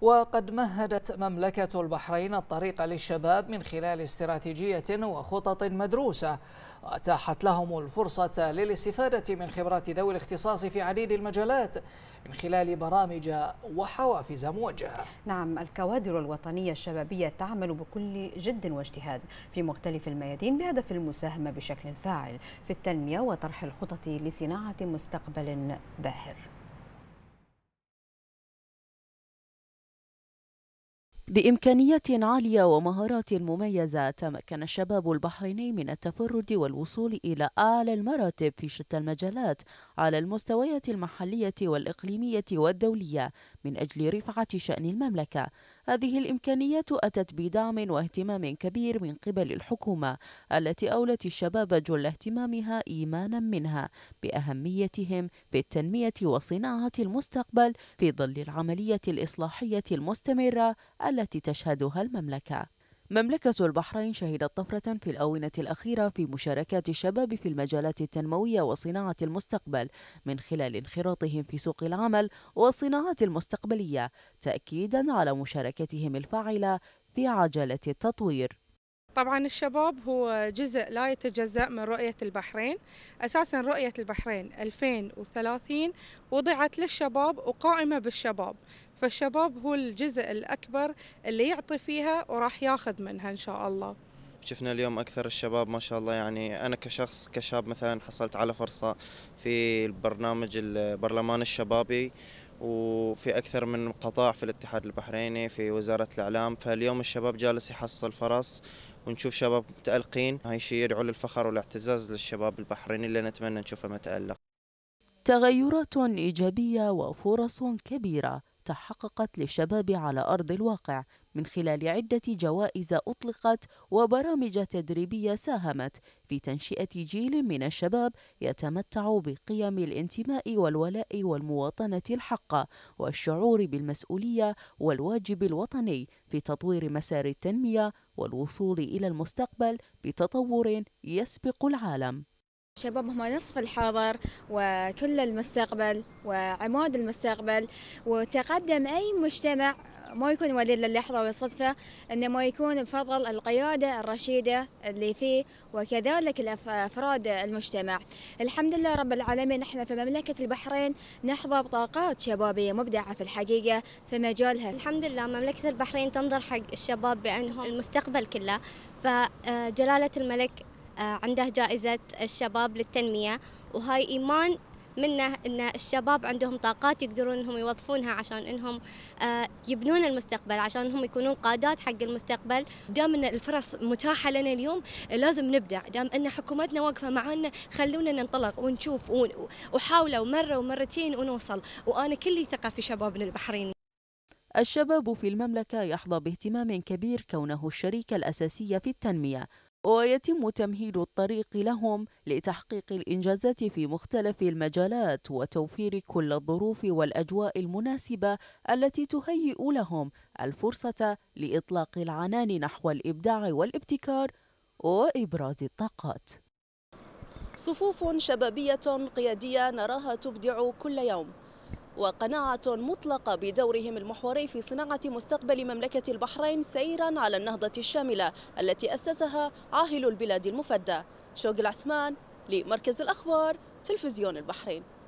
وقد مهدت مملكة البحرين الطريق للشباب من خلال استراتيجية وخطط مدروسة وأتاحت لهم الفرصة للاستفادة من خبرات ذوي الاختصاص في عديد المجالات من خلال برامج وحوافز موجهة نعم الكوادر الوطنية الشبابية تعمل بكل جد واجتهاد في مختلف الميادين بهدف المساهمة بشكل فاعل في التنمية وطرح الخطط لصناعة مستقبل باهر بإمكانيات عالية ومهارات مميزة تمكن الشباب البحريني من التفرد والوصول إلى أعلى المراتب في شتى المجالات على المستويات المحلية والإقليمية والدولية من أجل رفعة شأن المملكة هذه الإمكانيات أتت بدعم واهتمام كبير من قبل الحكومة التي أولت الشباب جل اهتمامها إيمانا منها بأهميتهم في التنمية وصناعة المستقبل في ظل العملية الإصلاحية المستمرة التي تشهدها المملكة مملكة البحرين شهدت طفرة في الآونة الأخيرة في مشاركات الشباب في المجالات التنموية وصناعة المستقبل من خلال انخراطهم في سوق العمل والصناعات المستقبلية تأكيدا على مشاركتهم الفاعلة في عجلة التطوير طبعا الشباب هو جزء لا يتجزأ من رؤية البحرين أساسا رؤية البحرين 2030 وضعت للشباب وقائمة بالشباب فالشباب هو الجزء الأكبر اللي يعطي فيها وراح ياخذ منها إن شاء الله شفنا اليوم اكثر الشباب ما شاء الله يعني انا كشخص كشاب مثلا حصلت على فرصه في البرنامج البرلمان الشبابي وفي اكثر من قطاع في الاتحاد البحريني في وزاره الاعلام فاليوم الشباب جالس يحصل فرص ونشوف شباب متالقين هاي شيء يدعو للفخر والاعتزاز للشباب البحريني اللي نتمنى نشوفه متالق تغيرات ايجابيه وفرص كبيره تحققت للشباب على أرض الواقع من خلال عدة جوائز أطلقت وبرامج تدريبية ساهمت في تنشئة جيل من الشباب يتمتع بقيم الانتماء والولاء والمواطنة الحقة والشعور بالمسؤولية والواجب الوطني في تطوير مسار التنمية والوصول إلى المستقبل بتطور يسبق العالم. الشباب هم نصف الحاضر وكل المستقبل وعماد المستقبل وتقدم أي مجتمع ما يكون وليد للحظة والصدفة إنه ما يكون بفضل القيادة الرشيدة اللي فيه وكذلك أفراد المجتمع الحمد لله رب العالمين نحن في مملكة البحرين نحظى بطاقات شبابية مبدعة في الحقيقة في مجالها الحمد لله مملكة البحرين تنظر حق الشباب بأنهم المستقبل كله فجلالة الملك آه، عنده جائزة الشباب للتنمية وهاي إيمان منه ان الشباب عندهم طاقات يقدرون انهم يوظفونها عشان انهم آه، يبنون المستقبل عشان انهم يكونون قادات حق المستقبل دام ان الفرص متاحه لنا اليوم لازم نبدع دام ان حكومتنا واقفه معنا خلونا ننطلق ونشوف وحاولوا مره ومرتين ونوصل وانا كلي ثقه في شبابنا البحريني الشباب في المملكه يحظى باهتمام كبير كونه الشريك الاساسي في التنميه ويتم تمهيد الطريق لهم لتحقيق الإنجازات في مختلف المجالات وتوفير كل الظروف والأجواء المناسبة التي تهيئ لهم الفرصة لإطلاق العنان نحو الإبداع والابتكار وإبراز الطاقات صفوف شبابية قيادية نراها تبدع كل يوم وقناعة مطلقة بدورهم المحوري في صناعة مستقبل مملكة البحرين سيرا على النهضة الشاملة التي أسسها عاهل البلاد المفدى شوق العثمان لمركز الأخبار تلفزيون البحرين